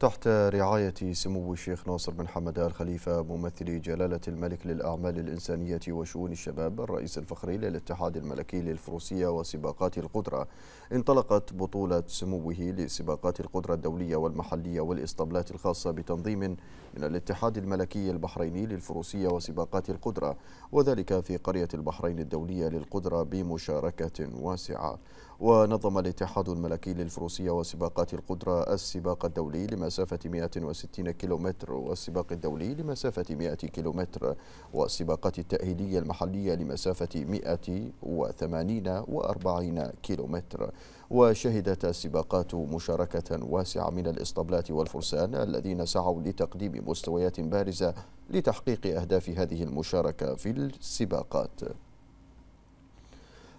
تحت رعاية سمو الشيخ ناصر بن حمد آل خليفة ممثل جلالة الملك للأعمال الإنسانية وشؤون الشباب الرئيس الفخري للاتحاد الملكي للفروسية وسباقات القدرة انطلقت بطولة سموه لسباقات القدرة الدولية والمحلية والإسطبلات الخاصة بتنظيم من الاتحاد الملكي البحريني للفروسية وسباقات القدرة وذلك في قرية البحرين الدولية للقدرة بمشاركة واسعة ونظم الاتحاد الملكي للفروسية وسباقات القدرة السباق الدولي لمسافة 160 كيلومتر والسباق الدولي لمسافة 100 كيلومتر والسباقات التأهيلية المحلية لمسافة 180 و40 كيلومتر وشهدت السباقات مشاركة واسعة من الإسطبلات والفرسان الذين سعوا لتقديم مستويات بارزة لتحقيق أهداف هذه المشاركة في السباقات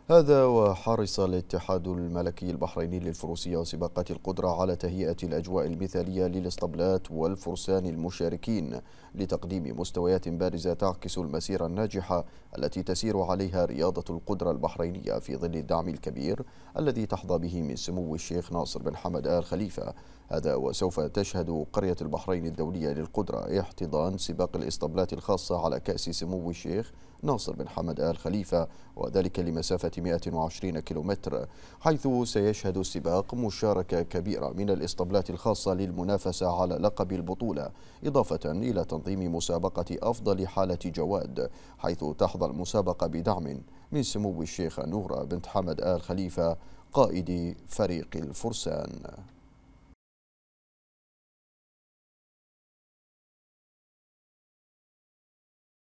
هذا وحرص الاتحاد الملكي البحريني للفروسية وسباقات القدرة على تهيئة الأجواء المثالية للاسطبلات والفرسان المشاركين لتقديم مستويات بارزة تعكس المسيرة الناجحة التي تسير عليها رياضة القدرة البحرينية في ظل الدعم الكبير الذي تحظى به من سمو الشيخ ناصر بن حمد آل خليفة هذا وسوف تشهد قرية البحرين الدولية للقدرة احتضان سباق الاسطبلات الخاصة على كأس سمو الشيخ ناصر بن حمد آل خليفة وذلك لمسافة 120 كيلومتر حيث سيشهد السباق مشاركة كبيرة من الإسطبلات الخاصة للمنافسة على لقب البطولة إضافة إلى تنظيم مسابقة أفضل حالة جواد حيث تحظى المسابقة بدعم من سمو الشيخة نورة بنت حمد آل خليفة قائد فريق الفرسان